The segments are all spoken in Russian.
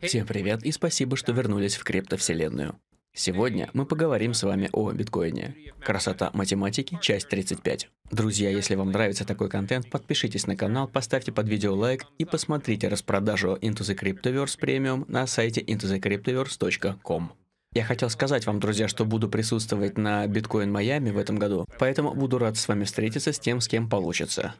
Всем привет и спасибо, что вернулись в криптовселенную. Сегодня мы поговорим с вами о биткоине. Красота математики, часть 35. Друзья, если вам нравится такой контент, подпишитесь на канал, поставьте под видео лайк и посмотрите распродажу Into the Cryptoverse Premium на сайте intothecryptoverse.com. Я хотел сказать вам, друзья, что буду присутствовать на Биткоин Майами в этом году, поэтому буду рад с вами встретиться с тем, с кем получится.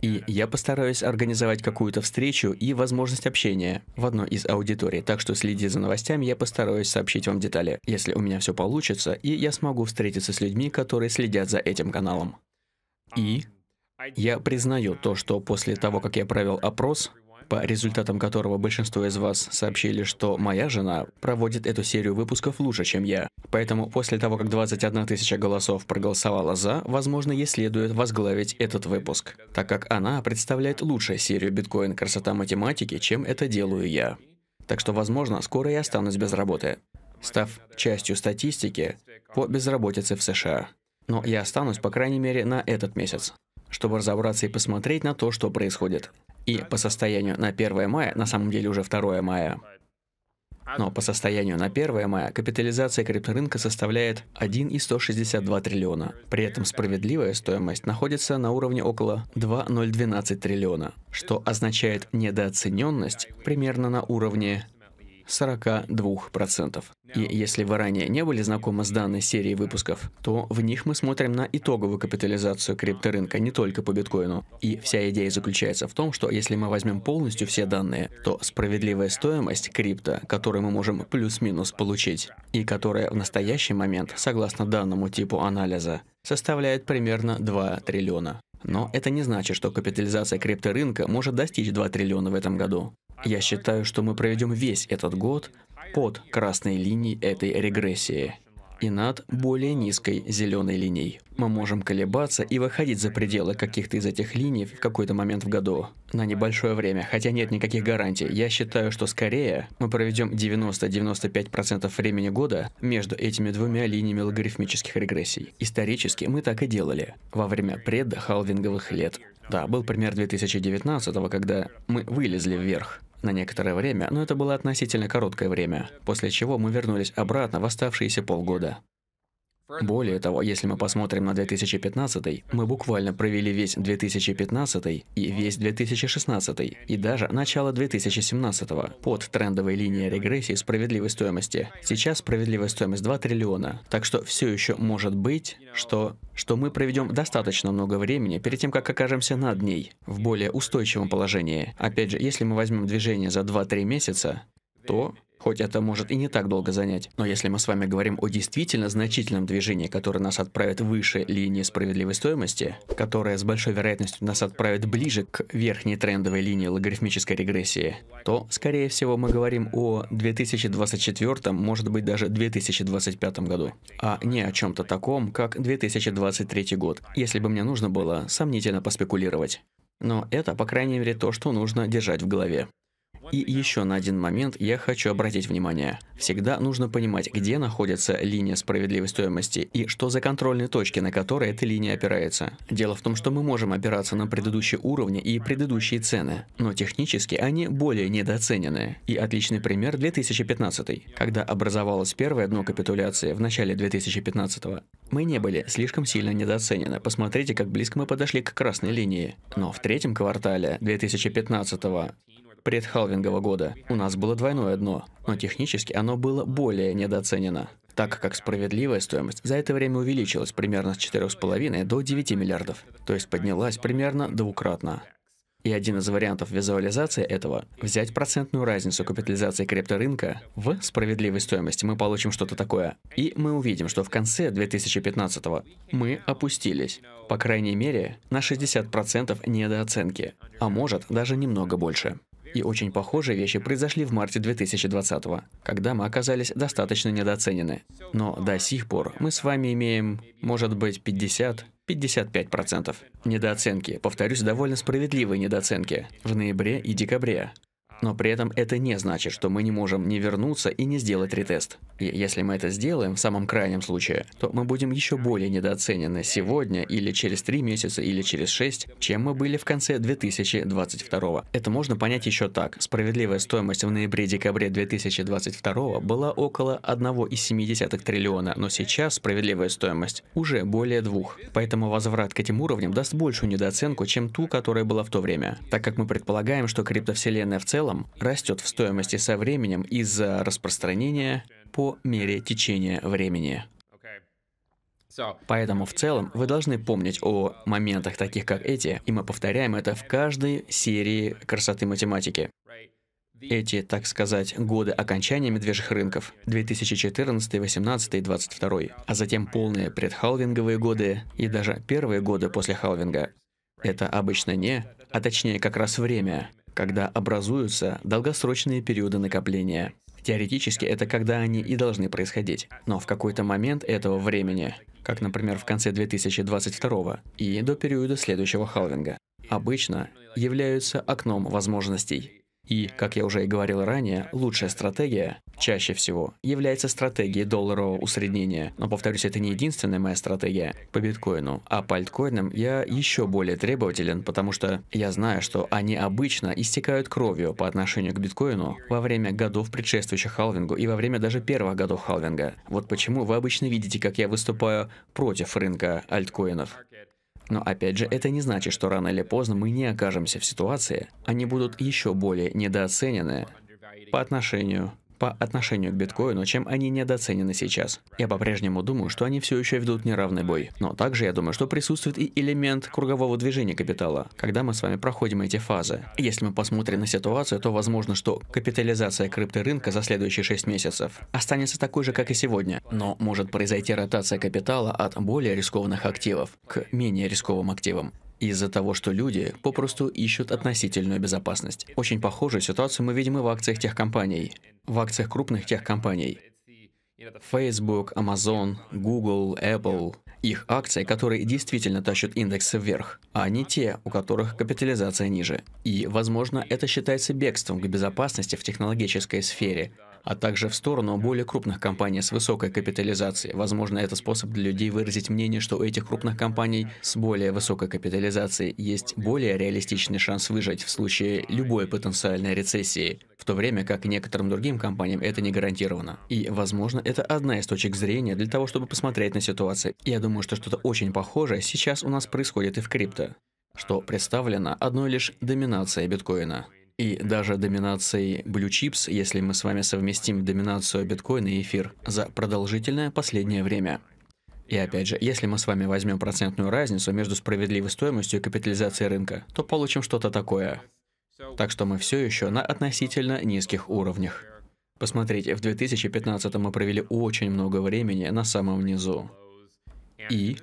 И я постараюсь организовать какую-то встречу и возможность общения в одной из аудиторий, так что следи за новостями, я постараюсь сообщить вам детали, если у меня все получится, и я смогу встретиться с людьми, которые следят за этим каналом. И я признаю то, что после того, как я провел опрос, по результатам которого большинство из вас сообщили, что моя жена проводит эту серию выпусков лучше, чем я. Поэтому после того, как 21 тысяча голосов проголосовала «за», возможно, ей следует возглавить этот выпуск, так как она представляет лучшую серию биткоин «Красота математики», чем это делаю я. Так что, возможно, скоро я останусь без работы, став частью статистики по безработице в США. Но я останусь, по крайней мере, на этот месяц чтобы разобраться и посмотреть на то, что происходит. И по состоянию на 1 мая, на самом деле уже 2 мая, но по состоянию на 1 мая капитализация крипторынка составляет 1,162 триллиона. При этом справедливая стоимость находится на уровне около 2,012 триллиона, что означает недооцененность примерно на уровне 42%. И если вы ранее не были знакомы с данной серией выпусков, то в них мы смотрим на итоговую капитализацию крипторынка не только по биткоину. И вся идея заключается в том, что если мы возьмем полностью все данные, то справедливая стоимость крипто, которую мы можем плюс-минус получить, и которая в настоящий момент, согласно данному типу анализа, составляет примерно 2 триллиона. Но это не значит, что капитализация крипторынка может достичь 2 триллиона в этом году. Я считаю, что мы проведем весь этот год под красной линией этой регрессии и над более низкой зеленой линией. Мы можем колебаться и выходить за пределы каких-то из этих линий в какой-то момент в году на небольшое время, хотя нет никаких гарантий. Я считаю, что скорее мы проведем 90-95% времени года между этими двумя линиями логарифмических регрессий. Исторически мы так и делали во время предхалвинговых лет. Да, был пример 2019, когда мы вылезли вверх на некоторое время, но это было относительно короткое время, после чего мы вернулись обратно в оставшиеся полгода. Более того, если мы посмотрим на 2015, мы буквально провели весь 2015 и весь 2016, и даже начало 2017 под трендовой линией регрессии справедливой стоимости. Сейчас справедливая стоимость 2 триллиона, так что все еще может быть, что, что мы проведем достаточно много времени перед тем, как окажемся над ней, в более устойчивом положении. Опять же, если мы возьмем движение за 2-3 месяца, то, хоть это может и не так долго занять. Но если мы с вами говорим о действительно значительном движении, которое нас отправит выше линии справедливой стоимости, которое с большой вероятностью нас отправит ближе к верхней трендовой линии логарифмической регрессии, то, скорее всего, мы говорим о 2024, может быть даже 2025 году, а не о чем-то таком, как 2023 год, если бы мне нужно было сомнительно поспекулировать. Но это, по крайней мере, то, что нужно держать в голове. И еще на один момент я хочу обратить внимание. Всегда нужно понимать, где находится линия справедливой стоимости и что за контрольные точки, на которые эта линия опирается. Дело в том, что мы можем опираться на предыдущие уровни и предыдущие цены, но технически они более недооценены. И отличный пример 2015, когда образовалось первое дно капитуляции в начале 2015 -го. Мы не были слишком сильно недооценены. Посмотрите, как близко мы подошли к красной линии. Но в третьем квартале 2015 предхалвингового года у нас было двойное дно, но технически оно было более недооценено, так как справедливая стоимость за это время увеличилась примерно с 4,5 до 9 миллиардов, то есть поднялась примерно двукратно. И один из вариантов визуализации этого – взять процентную разницу капитализации крипторынка в справедливой стоимости, мы получим что-то такое. И мы увидим, что в конце 2015 мы опустились, по крайней мере, на 60% недооценки, а может даже немного больше. И очень похожие вещи произошли в марте 2020-го, когда мы оказались достаточно недооценены. Но до сих пор мы с вами имеем, может быть, 50, 55%. Недооценки, повторюсь, довольно справедливые недооценки в ноябре и декабре. Но при этом это не значит, что мы не можем не вернуться и не сделать ретест. И если мы это сделаем, в самом крайнем случае, то мы будем еще более недооценены сегодня или через 3 месяца или через 6, чем мы были в конце 2022. Это можно понять еще так. Справедливая стоимость в ноябре-декабре 2022 была около 1,7 триллиона, но сейчас справедливая стоимость уже более 2. Поэтому возврат к этим уровням даст большую недооценку, чем ту, которая была в то время. Так как мы предполагаем, что криптовселенная в целом целом растет в стоимости со временем из-за распространения по мере течения времени. Поэтому в целом вы должны помнить о моментах таких, как эти, и мы повторяем это в каждой серии красоты математики. Эти, так сказать, годы окончания медвежьих рынков 2014, 18, 2022, а затем полные предхалвинговые годы и даже первые годы после халвинга. Это обычно не, а точнее как раз время, когда образуются долгосрочные периоды накопления. Теоретически это когда они и должны происходить, но в какой-то момент этого времени, как, например, в конце 2022 и до периода следующего халвинга, обычно являются окном возможностей. И, как я уже и говорил ранее, лучшая стратегия, чаще всего, является стратегией долларового усреднения. Но, повторюсь, это не единственная моя стратегия по биткоину. А по альткоинам я еще более требователен, потому что я знаю, что они обычно истекают кровью по отношению к биткоину во время годов, предшествующих халвингу, и во время даже первых годов халвинга. Вот почему вы обычно видите, как я выступаю против рынка альткоинов. Но опять же, это не значит, что рано или поздно мы не окажемся в ситуации, они будут еще более недооценены по отношению по отношению к биткоину, чем они недооценены сейчас. Я по-прежнему думаю, что они все еще ведут неравный бой. Но также я думаю, что присутствует и элемент кругового движения капитала, когда мы с вами проходим эти фазы. Если мы посмотрим на ситуацию, то возможно, что капитализация крипторынка за следующие 6 месяцев останется такой же, как и сегодня. Но может произойти ротация капитала от более рискованных активов к менее рисковым активам из-за того, что люди попросту ищут относительную безопасность. Очень похожую ситуацию мы видим и в акциях тех компаний, в акциях крупных тех компаний. Facebook, Amazon, Google, Apple – их акции, которые действительно тащат индексы вверх, а не те, у которых капитализация ниже. И, возможно, это считается бегством к безопасности в технологической сфере, а также в сторону более крупных компаний с высокой капитализацией. Возможно, это способ для людей выразить мнение, что у этих крупных компаний с более высокой капитализацией есть более реалистичный шанс выжить в случае любой потенциальной рецессии, в то время как некоторым другим компаниям это не гарантировано. И, возможно, это одна из точек зрения для того, чтобы посмотреть на ситуацию. я думаю, что что-то очень похожее сейчас у нас происходит и в крипто, что представлено одной лишь доминацией биткоина. И даже доминацией Blue Chips, если мы с вами совместим доминацию биткоина и эфир за продолжительное последнее время. И опять же, если мы с вами возьмем процентную разницу между справедливой стоимостью и капитализацией рынка, то получим что-то такое. Так что мы все еще на относительно низких уровнях. Посмотрите, в 2015 мы провели очень много времени на самом низу. И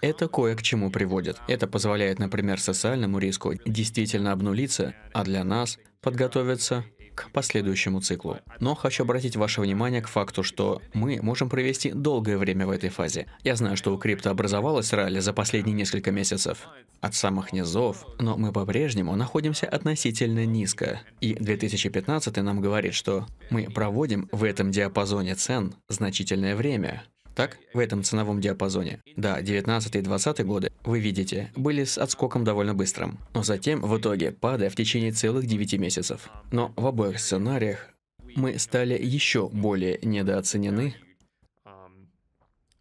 это кое к чему приводит. Это позволяет, например, социальному риску действительно обнулиться, а для нас подготовиться к последующему циклу. Но хочу обратить ваше внимание к факту, что мы можем провести долгое время в этой фазе. Я знаю, что у крипто образовалась ралли за последние несколько месяцев от самых низов, но мы по-прежнему находимся относительно низко. И 2015 нам говорит, что мы проводим в этом диапазоне цен значительное время. Так? В этом ценовом диапазоне. Да, 19 и 20 годы, вы видите, были с отскоком довольно быстрым. Но затем, в итоге, падая в течение целых 9 месяцев. Но в обоих сценариях мы стали еще более недооценены,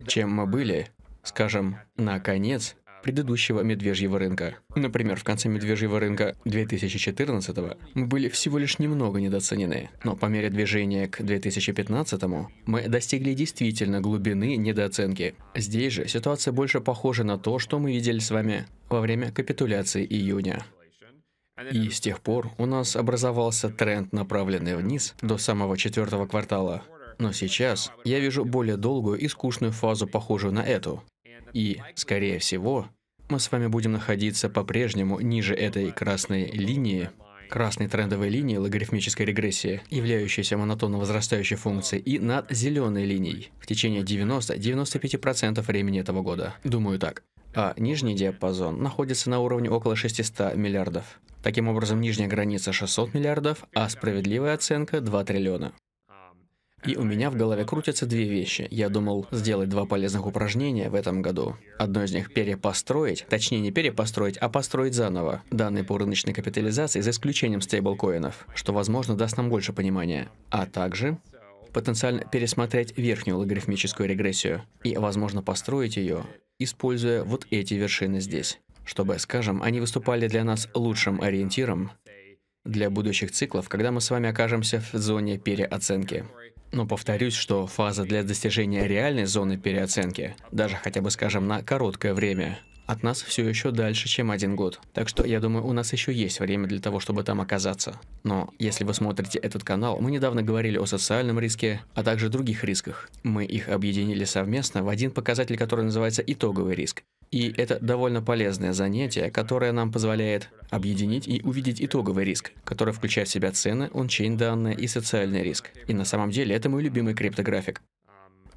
чем мы были, скажем, на конец предыдущего медвежьего рынка. Например, в конце медвежьего рынка 2014 мы были всего лишь немного недооценены, но по мере движения к 2015 мы достигли действительно глубины недооценки. Здесь же ситуация больше похожа на то, что мы видели с вами во время капитуляции июня. И с тех пор у нас образовался тренд, направленный вниз до самого четвертого квартала. Но сейчас я вижу более долгую и скучную фазу, похожую на эту, и, скорее всего, мы с вами будем находиться по-прежнему ниже этой красной линии, красной трендовой линии логарифмической регрессии, являющейся монотонно возрастающей функцией, и над зеленой линией в течение 90-95% времени этого года. Думаю так. А нижний диапазон находится на уровне около 600 миллиардов. Таким образом, нижняя граница 600 миллиардов, а справедливая оценка 2 триллиона. И у меня в голове крутятся две вещи. Я думал сделать два полезных упражнения в этом году. Одно из них перепостроить, точнее не перепостроить, а построить заново данные по рыночной капитализации за исключением стейблкоинов, что, возможно, даст нам больше понимания. А также потенциально пересмотреть верхнюю логарифмическую регрессию и, возможно, построить ее, используя вот эти вершины здесь, чтобы, скажем, они выступали для нас лучшим ориентиром для будущих циклов, когда мы с вами окажемся в зоне переоценки. Но повторюсь, что фаза для достижения реальной зоны переоценки, даже хотя бы, скажем, на короткое время, от нас все еще дальше, чем один год. Так что я думаю, у нас еще есть время для того, чтобы там оказаться. Но если вы смотрите этот канал, мы недавно говорили о социальном риске, а также других рисках. Мы их объединили совместно в один показатель, который называется итоговый риск. И это довольно полезное занятие, которое нам позволяет объединить и увидеть итоговый риск, который включает в себя цены, ончейн данные и социальный риск. И на самом деле это мой любимый криптографик,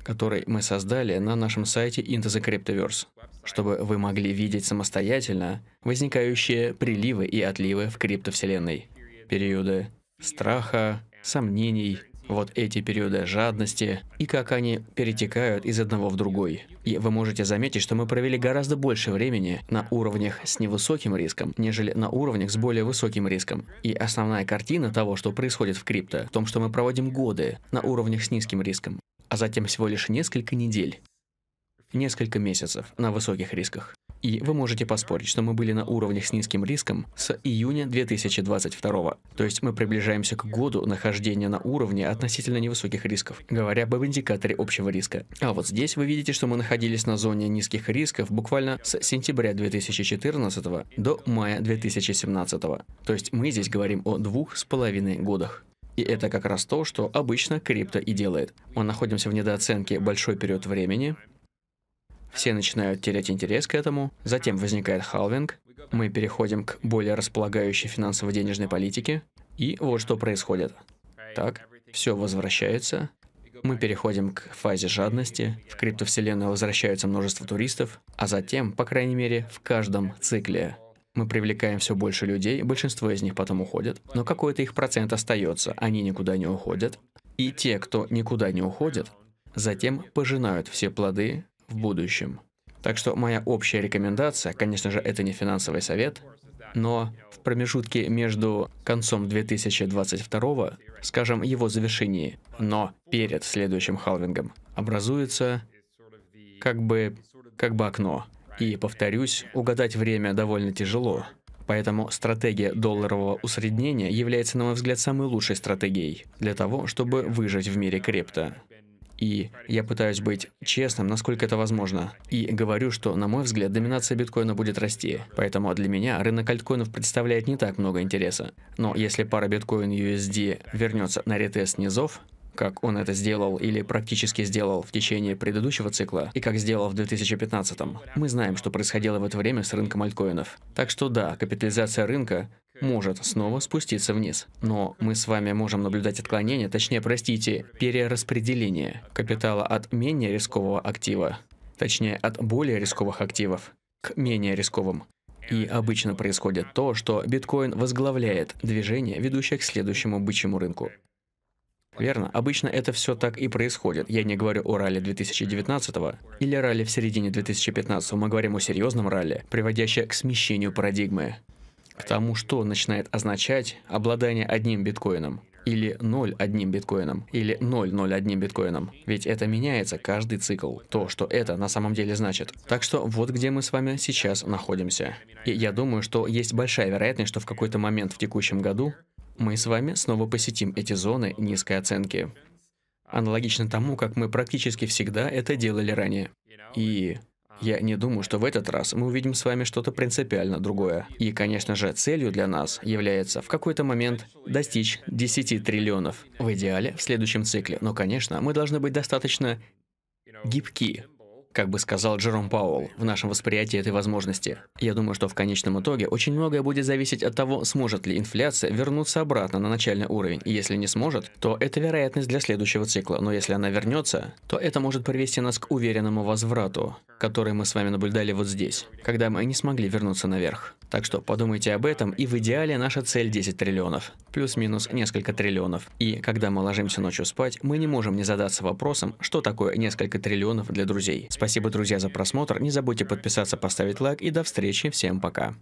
который мы создали на нашем сайте Into the Cryptoverse, чтобы вы могли видеть самостоятельно возникающие приливы и отливы в криптовселенной, периоды страха, сомнений, вот эти периоды жадности и как они перетекают из одного в другой. И вы можете заметить, что мы провели гораздо больше времени на уровнях с невысоким риском, нежели на уровнях с более высоким риском. И основная картина того, что происходит в крипто, в том, что мы проводим годы на уровнях с низким риском, а затем всего лишь несколько недель, несколько месяцев на высоких рисках. И вы можете поспорить, что мы были на уровнях с низким риском с июня 2022. То есть мы приближаемся к году нахождения на уровне относительно невысоких рисков, говоря об индикаторе общего риска. А вот здесь вы видите, что мы находились на зоне низких рисков буквально с сентября 2014 до мая 2017. То есть мы здесь говорим о двух с половиной годах. И это как раз то, что обычно крипто и делает. Мы находимся в недооценке большой период времени, все начинают терять интерес к этому, затем возникает халвинг, мы переходим к более располагающей финансово-денежной политике, и вот что происходит. Так, все возвращается, мы переходим к фазе жадности, в криптовселенную возвращаются множество туристов, а затем, по крайней мере, в каждом цикле мы привлекаем все больше людей, большинство из них потом уходят, но какой-то их процент остается, они никуда не уходят. И те, кто никуда не уходит, затем пожинают все плоды в будущем. Так что моя общая рекомендация, конечно же, это не финансовый совет, но в промежутке между концом 2022, скажем, его завершении, но перед следующим халвингом, образуется как бы, как бы окно. И, повторюсь, угадать время довольно тяжело. Поэтому стратегия долларового усреднения является, на мой взгляд, самой лучшей стратегией для того, чтобы выжить в мире крипто. И я пытаюсь быть честным, насколько это возможно. И говорю, что, на мой взгляд, доминация биткоина будет расти. Поэтому для меня рынок альткоинов представляет не так много интереса. Но если пара биткоин USD вернется на ретест низов, как он это сделал или практически сделал в течение предыдущего цикла, и как сделал в 2015. Мы знаем, что происходило в это время с рынком альткоинов. Так что да, капитализация рынка может снова спуститься вниз. Но мы с вами можем наблюдать отклонение, точнее, простите, перераспределение капитала от менее рискового актива, точнее, от более рисковых активов к менее рисковым. И обычно происходит то, что биткоин возглавляет движение, ведущее к следующему бычьему рынку. Верно, обычно это все так и происходит. Я не говорю о ралли 2019 или ралли в середине 2015, мы говорим о серьезном ралли, приводящем к смещению парадигмы к тому, что начинает означать обладание одним биткоином или 0 одним биткоином, или одним биткоином. Ведь это меняется каждый цикл, то, что это на самом деле значит. Так что вот где мы с вами сейчас находимся. И я думаю, что есть большая вероятность, что в какой-то момент в текущем году мы с вами снова посетим эти зоны низкой оценки. Аналогично тому, как мы практически всегда это делали ранее. И я не думаю, что в этот раз мы увидим с вами что-то принципиально другое. И, конечно же, целью для нас является в какой-то момент достичь 10 триллионов. В идеале в следующем цикле. Но, конечно, мы должны быть достаточно гибки, как бы сказал Джером Пауэлл, в нашем восприятии этой возможности. Я думаю, что в конечном итоге очень многое будет зависеть от того, сможет ли инфляция вернуться обратно на начальный уровень. И если не сможет, то это вероятность для следующего цикла. Но если она вернется, то это может привести нас к уверенному возврату, который мы с вами наблюдали вот здесь, когда мы не смогли вернуться наверх. Так что подумайте об этом, и в идеале наша цель 10 триллионов, плюс-минус несколько триллионов. И когда мы ложимся ночью спать, мы не можем не задаться вопросом, что такое несколько триллионов для друзей. Спасибо, друзья, за просмотр. Не забудьте подписаться, поставить лайк и до встречи. Всем пока.